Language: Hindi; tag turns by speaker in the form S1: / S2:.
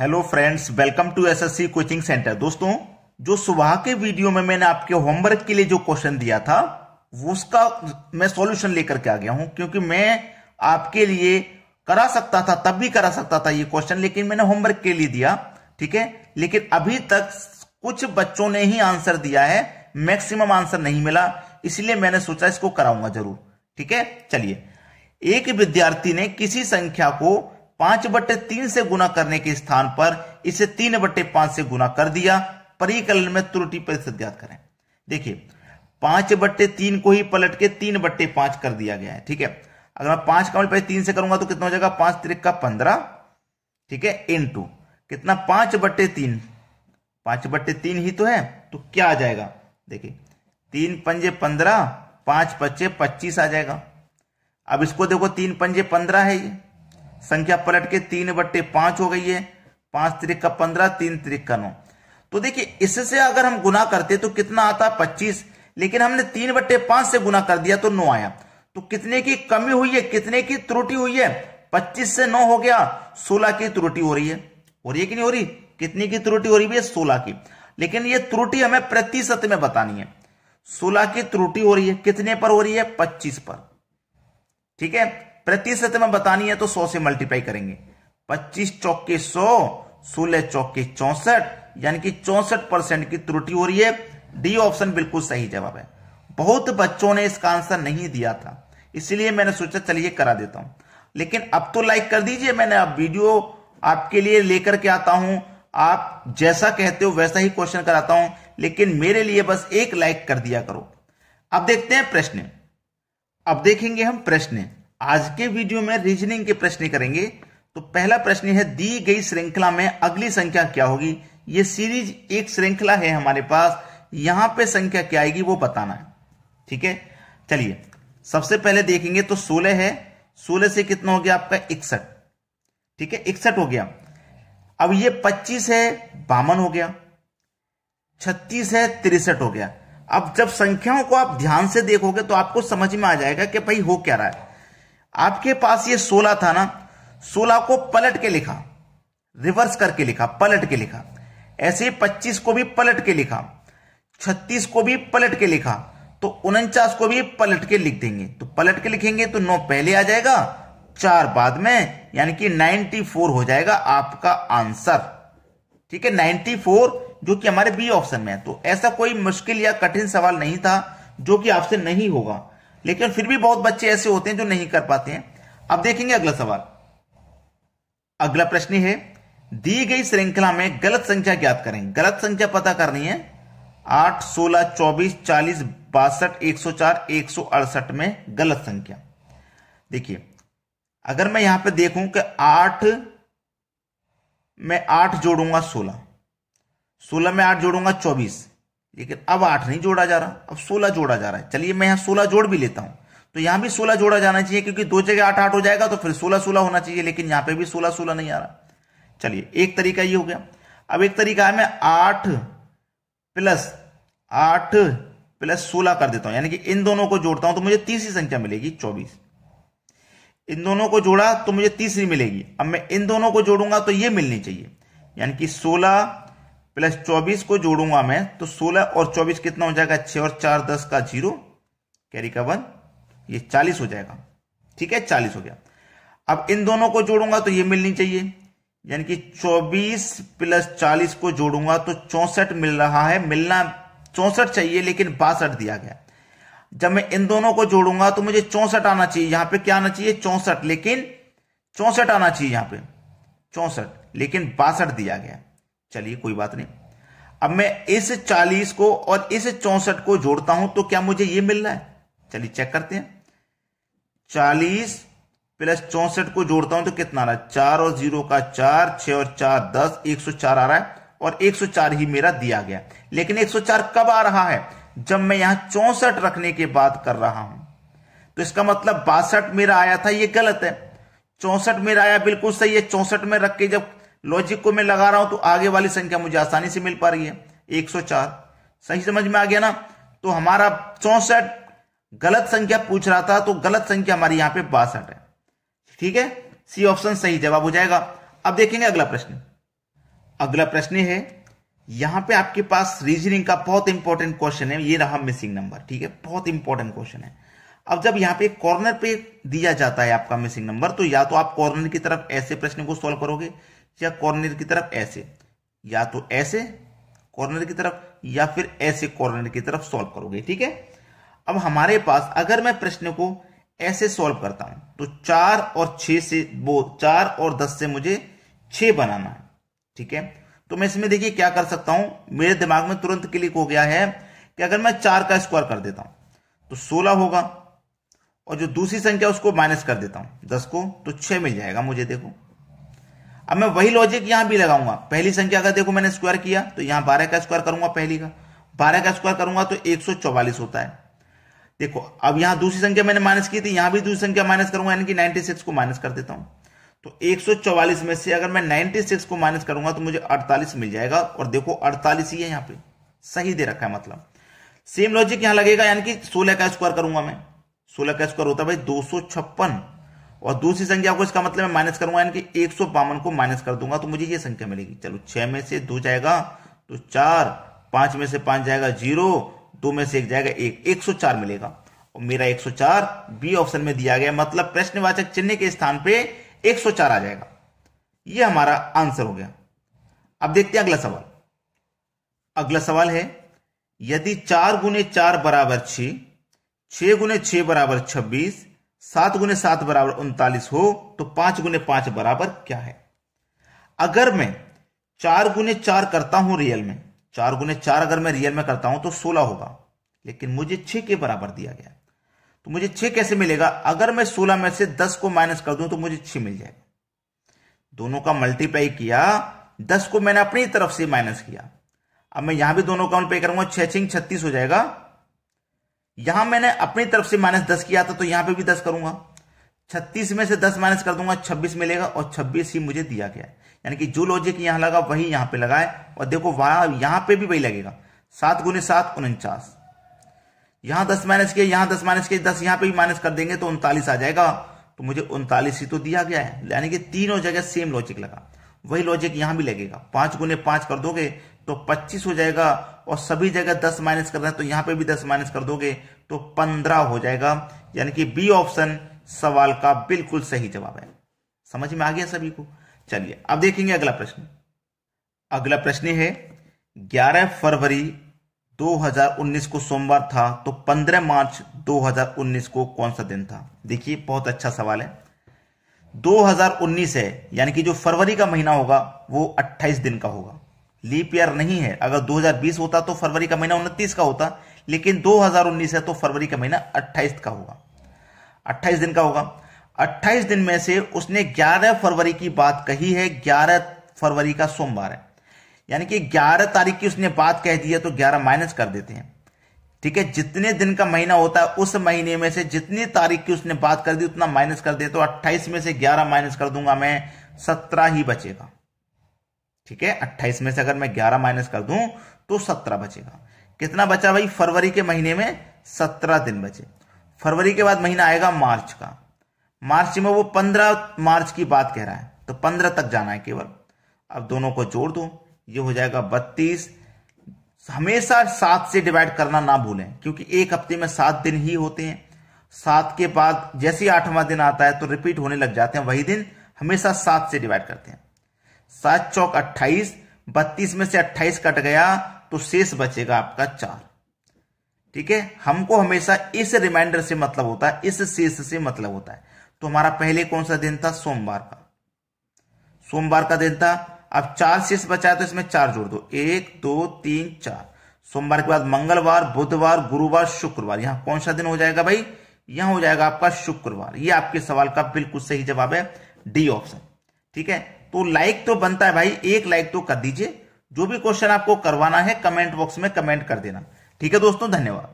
S1: hello friends welcome to SSC coaching centre दोस्तों जो सुबह के वीडियो में मैंने आपके होमवर्क के लिए जो क्वेश्चन दिया था उसका मैं सॉल्यूशन लेकर के आ गया हूं क्योंकि मैं आपके लिए करा सकता था तब भी करा सकता था ये क्वेश्चन लेकिन मैंने होमवर्क के लिए दिया ठीक है लेकिन अभी तक कुछ बच्चों ने ही आंसर दिया है मैक्सिमम आंसर नहीं मिला इसलिए मैंने सोचा इसको कराऊंगा जरूर ठीक है चलिए एक विद्यार्थी ने किसी संख्या को पांच बट्टे तीन से गुना करने के स्थान पर इसे तीन बट्टे पांच से गुना कर दिया परिकलन में त्रुटि प्रतिशत ज्ञात करें देखिए पांच बट्टे तीन को ही पलट के तीन बट्टे पांच कर दिया गया है ठीक है अगर मैं पांच का मल्टीप्लाई तीन से करूंगा तो कितना हो जाएगा पांच त्रिक का पंद्रह ठीक है इन टू कितना पांच बट्टे तीन पांच बट्टे तीन ही तो है तो क्या आ जाएगा देखिए तीन पंजे पंद्रह पांच पच्चे पच्चीस आ जाएगा अब इसको देखो तीन पंजे पंद्रह है ये संख्या पलट के तीन बट्टे पांच हो गई है पांच तरीक का पंद्रह तीन तरीक का नौ तो देखिए इससे अगर हम गुना करते तो कितना आता पच्चीस लेकिन हमने तीन बट्टे पांच से गुना कर दिया तो नौ आया तो कितने की कमी हुई है कितने की त्रुटि हुई है पच्चीस से नौ हो गया सोलह की त्रुटि हो रही है हो रही है कि नहीं हो रही कितनी की त्रुटि हो रही है सोलह की लेकिन ये त्रुटि हमें प्रतिशत में बतानी है सोलह की त्रुटि हो रही है कितने पर हो रही है पच्चीस पर ठीक है प्रतिशत में बतानी है तो सौ से मल्टीप्लाई करेंगे पच्चीस चौके सौ सोलह चौके चौसठ यानी कि चौसठ परसेंट की त्रुटि हो रही है डी ऑप्शन बिल्कुल सही जवाब है बहुत बच्चों ने इसका आंसर नहीं दिया था इसलिए मैंने सोचा चलिए करा देता हूं लेकिन अब तो लाइक कर दीजिए मैंने अब वीडियो आपके लिए लेकर के आता हूं आप जैसा कहते हो वैसा ही क्वेश्चन कराता हूं लेकिन मेरे लिए बस एक लाइक कर दिया करो अब देखते हैं प्रश्न अब देखेंगे हम प्रश्न आज के वीडियो में रीजनिंग के प्रश्न करेंगे तो पहला प्रश्न है दी गई श्रृंखला में अगली संख्या क्या होगी ये सीरीज एक श्रृंखला है हमारे पास यहां पे संख्या क्या आएगी वो बताना है ठीक है चलिए सबसे पहले देखेंगे तो 16 है 16 से कितना हो गया आपका इकसठ ठीक है इकसठ हो गया अब ये 25 है बावन हो गया 36 है तिरसठ हो गया अब जब संख्याओं को आप ध्यान से देखोगे तो आपको समझ में आ जाएगा कि भाई हो क्या रहा है आपके पास ये सोलह था ना सोलह को पलट के लिखा रिवर्स करके लिखा पलट के लिखा ऐसे पच्चीस को भी पलट के लिखा छत्तीस को भी पलट के लिखा तो उनचास को भी पलट के लिख देंगे तो पलट के लिखेंगे तो नौ पहले आ जाएगा चार बाद में यानी कि 94 हो जाएगा आपका आंसर ठीक है 94 जो कि हमारे बी ऑप्शन में है तो ऐसा कोई मुश्किल या कठिन सवाल नहीं था जो कि आपसे नहीं होगा लेकिन फिर भी बहुत बच्चे ऐसे होते हैं जो नहीं कर पाते हैं अब देखेंगे अगला सवाल अगला प्रश्न है दी गई श्रृंखला में गलत संख्या ज्ञात करें गलत संख्या पता करनी है आठ सोलह चौबीस चालीस बासठ एक सौ चार एक सौ अड़सठ में गलत संख्या देखिए अगर मैं यहां पे देखूं कि आठ में आठ जोड़ूंगा सोलह सोलह में आठ जोड़ूंगा चौबीस लेकिन अब आठ नहीं जोड़ा जा रहा अब सोलह जोड़ा जा रहा है चलिए मैं यहाँ सोलह जोड़ भी लेता हूँ तो यहाँ भी सोलह जोड़ा जाना चाहिए क्योंकि दो जगह आठ आठ हो जाएगा तो फिर सोलह सोलह होना चाहिए लेकिन यहाँ पे भी सोलह सोलह नहीं आ रहा चलिए एक तरीका ये हो गया अब एक तरीका है मैं आठ प्लस आठ प्लस सोलह कर देता हूं यानी कि इन दोनों को जोड़ता हूं तो मुझे तीसरी संख्या मिलेगी चौबीस इन दोनों को जोड़ा तो मुझे तीसरी मिलेगी अब मैं इन दोनों को जोड़ूंगा तो ये मिलनी चाहिए यानी कि सोलह प्लस चौबीस को जोड़ूंगा मैं तो सोलह और चौबीस कितना हो जाएगा छह और चार दस का जीरो कैरी का वन ये चालीस हो जाएगा ठीक है चालीस हो गया अब इन दोनों को जोड़ूंगा तो ये मिलनी चाहिए यानी कि चौबीस प्लस चालीस को जोड़ूंगा तो चौसठ मिल रहा है मिलना चौसठ चाहिए लेकिन बासठ दिया गया जब मैं इन दोनों को जोड़ूंगा तो मुझे चौसठ आना चाहिए यहां पे क्या आना चाहिए चौसठ लेकिन चौसठ आना चाहिए यहां पे चौसठ लेकिन बासठ दिया गया चलिए कोई बात नहीं अब मैं इस 40 को और इस चौसठ को जोड़ता हूं तो क्या मुझे ये मिल रहा है चलिए चेक करते हैं 40 प्लस चौसठ को जोड़ता हूं तो कितना आ रहा है चार और जीरो का चार छ और चार दस एक सौ चार आ रहा है और 104 ही मेरा दिया गया लेकिन 104 कब आ रहा है जब मैं यहां चौसठ रखने के बाद कर रहा हूं तो इसका मतलब बासठ मेरा आया था यह गलत है चौसठ मेरा आया बिल्कुल सही है चौसठ में रख के जब लॉजिक को मैं लगा रहा हूं तो आगे वाली संख्या मुझे आसानी से मिल पा रही है 104 सही समझ में आ गया ना तो हमारा चौसठ गलत संख्या पूछ रहा था तो गलत संख्या हमारी यहां पे बासठ है ठीक है सी ऑप्शन सही जवाब हो जाएगा अब देखेंगे अगला प्रश्न अगला प्रश्न है यहां पे आपके पास रीजनिंग का बहुत इंपॉर्टेंट क्वेश्चन है ये रहा मिसिंग नंबर ठीक है बहुत इंपॉर्टेंट क्वेश्चन है अब जब यहाँ पे कॉर्नर पे दिया जाता है आपका मिसिंग नंबर तो या तो आप कॉर्नर की तरफ ऐसे प्रश्न को सॉल्व करोगे या कॉर्नर की तरफ ऐसे या तो ऐसे कॉर्नर की तरफ या फिर ऐसे कॉर्नर की तरफ सॉल्व करोगे ठीक है अब हमारे पास अगर मैं प्रश्न को ऐसे सॉल्व करता हूं तो चार और छ से वो चार और दस से मुझे छ बनाना है ठीक है तो मैं इसमें देखिए क्या कर सकता हूं मेरे दिमाग में तुरंत क्लिक हो गया है कि अगर मैं चार का स्क्वायर कर देता हूं तो सोलह होगा और जो दूसरी संख्या उसको माइनस कर देता हूं दस को तो छह मिल जाएगा मुझे देखो अब मैं वही लॉजिक यहां भी लगाऊंगा पहली संख्या अगर देखो मैंने स्क्वायर किया तो यहां बारह का स्क्वायर करूंगा पहली का बारह का स्क्वायर करूंगा तो एक होता है देखो अब यहां दूसरी संख्या मैंने माइनस की थी यहां भी दूसरी संख्या माइनस करूंगा यानी कि नाइनटी को माइनस कर देता हूं तो 144 में से अगर मैं 96 को माइनस करूंगा तो मुझे 48 मिल जाएगा और देखो 48 ही है यहां पे सही दे रखा है मतलब सेम लॉजिक यहां लगेगा यानी कि 16 का स्क्वायर करूंगा मैं 16 का स्क्वायर होता है भाई दो और दूसरी संख्या को इसका मतलब मैं माइनस करूंगा यानी कि एक को माइनस कर दूंगा तो मुझे ये संख्या मिलेगी चलो छह में से दो जाएगा तो चार पांच में से पांच जाएगा जीरो दो में से एक जाएगा एक एक सौ चार मिलेगा और मेरा एक सौ चार बी ऑप्शन में दिया गया मतलब प्रश्नवाचक चिन्ह के स्थान पर एक सौ चार आ जाएगा यह हमारा आंसर हो गया अब देखते हैं अगला सवाल अगला सवाल है यदि चार गुने चार बराबर छ गुने छ बराबर छब्बीस सात गुने सात बराबर उनतालीस हो तो पांच गुने पांच बराबर क्या है अगर मैं चार गुने चार करता हूं रियल में चार गुने चार अगर मैं रियल में करता हूं तो सोलह होगा लेकिन मुझे छह के बराबर दिया गया तो मुझे छह कैसे मिलेगा अगर मैं सोलह में से दस को माइनस कर दूं तो मुझे छह मिल जाएगा दोनों का मल्टीप्लाई किया दस को मैंने अपनी तरफ से माइनस किया अब मैं यहां भी दोनों का मल्टीप्लाई करूंगा छह छिंग छत्तीस हो जाएगा यहां मैंने अपनी तरफ से माइनस दस किया था तो यहां पे भी दस करूंगा छत्तीस में से दस माइनस कर दूंगा छब्बीस मिलेगा और छब्बीस ही मुझे दिया गया यानी कि जो लॉजिक यहां लगा वही यहां पे लगाए और देखो वहां यहां पे भी वही लगेगा सात गुने सात उनचास यहां दस माइनस किए यहां दस माइनस किए दस यहां पर भी माइनस कर देंगे तो उनतालीस आ जाएगा तो मुझे उनतालीस ही तो दिया गया है यानी कि तीनों जगह सेम लॉजिक लगा वही लॉजिक यहां भी लगेगा पांच गुने पांच कर दोगे तो पच्चीस हो जाएगा और सभी जगह दस माइनस कर रहे हैं तो यहां पे भी दस माइनस कर दोगे तो पंद्रह हो जाएगा यानी कि बी ऑप्शन सवाल का बिल्कुल सही जवाब है समझ में आ गया सभी को चलिए अब देखेंगे अगला प्रश्न अगला प्रश्न है ग्यारह फरवरी 2019 को सोमवार था तो 15 मार्च 2019 को कौन सा दिन था देखिए बहुत अच्छा सवाल है 2019 है यानी कि जो फरवरी का महीना होगा वो 28 दिन का होगा लीप ईयर नहीं है अगर 2020 होता तो फरवरी का महीना उनतीस का होता लेकिन 2019 है तो फरवरी का महीना 28 का होगा 28 दिन का होगा 28 दिन में से उसने 11 फरवरी की बात कही है 11 फरवरी का सोमवार है यानी कि 11 तारीख की उसने बात कह दी है तो 11 माइनस कर देते हैं ठीक है जितने दिन का महीना होता है उस महीने में से जितनी तारीख की उसने बात कर दी उतना माइनस कर दे तो अट्ठाईस में से ग्यारह माइनस कर दूंगा मैं सत्रह ही बचेगा ठीक है अट्ठाईस में से अगर मैं ग्यारह माइनस कर दूं तो सत्रह बचेगा कितना बचा भाई फरवरी के महीने में सत्रह दिन बचे फरवरी के बाद महीना आएगा मार्च का मार्च में वो पंद्रह मार्च की बात कह रहा है तो पंद्रह तक जाना है केवल अब दोनों को जोड़ दो ये हो जाएगा बत्तीस हमेशा सात से डिवाइड करना ना भूलें क्योंकि एक हफ्ते में सात दिन ही होते हैं सात के बाद जैसे ही आठवां दिन आता है तो रिपीट होने लग जाते हैं वही दिन हमेशा सात से डिवाइड करते हैं सात चौक अट्ठाईस बत्तीस में से अट्ठाईस कट गया तो शेष बचेगा आपका चार ठीक है हमको हमेशा इस रिमाइंडर से मतलब होता है इस शेष से मतलब होता है तो हमारा पहले कौन सा दिन था सोमवार का सोमवार का दिन था अब चार शेष बचा है तो इसमें चार जोड़ दो एक दो तीन चार सोमवार के बाद मंगलवार बुधवार गुरुवार शुक्रवार यहां कौन सा दिन हो जाएगा भाई यहां हो जाएगा आपका शुक्रवार ये आपके सवाल का बिल्कुल सही जवाब है डी ऑप्शन ठीक है तो लाइक तो बनता है भाई एक लाइक तो कर दीजिए जो भी क्वेश्चन आपको करवाना है कमेंट बॉक्स में कमेंट कर देना ठीक है दोस्तों धन्यवाद